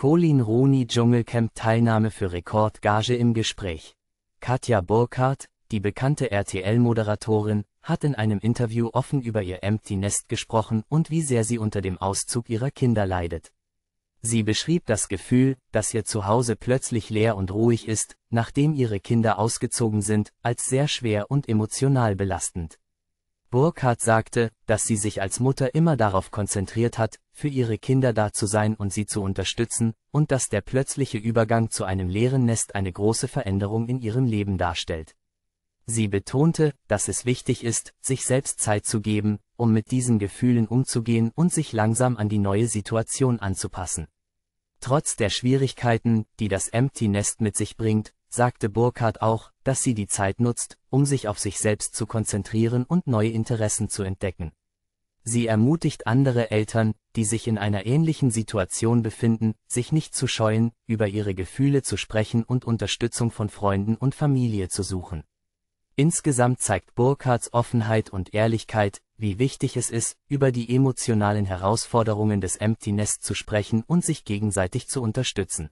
Colin Rooney Dschungelcamp Teilnahme für Rekordgage im Gespräch. Katja Burkhardt, die bekannte RTL-Moderatorin, hat in einem Interview offen über ihr Empty Nest gesprochen und wie sehr sie unter dem Auszug ihrer Kinder leidet. Sie beschrieb das Gefühl, dass ihr Zuhause plötzlich leer und ruhig ist, nachdem ihre Kinder ausgezogen sind, als sehr schwer und emotional belastend. Burkhardt sagte, dass sie sich als Mutter immer darauf konzentriert hat, für ihre Kinder da zu sein und sie zu unterstützen, und dass der plötzliche Übergang zu einem leeren Nest eine große Veränderung in ihrem Leben darstellt. Sie betonte, dass es wichtig ist, sich selbst Zeit zu geben, um mit diesen Gefühlen umzugehen und sich langsam an die neue Situation anzupassen. Trotz der Schwierigkeiten, die das Empty Nest mit sich bringt, sagte Burkhardt auch, dass sie die Zeit nutzt, um sich auf sich selbst zu konzentrieren und neue Interessen zu entdecken. Sie ermutigt andere Eltern, die sich in einer ähnlichen Situation befinden, sich nicht zu scheuen, über ihre Gefühle zu sprechen und Unterstützung von Freunden und Familie zu suchen. Insgesamt zeigt Burkhards Offenheit und Ehrlichkeit, wie wichtig es ist, über die emotionalen Herausforderungen des Empty Nest zu sprechen und sich gegenseitig zu unterstützen.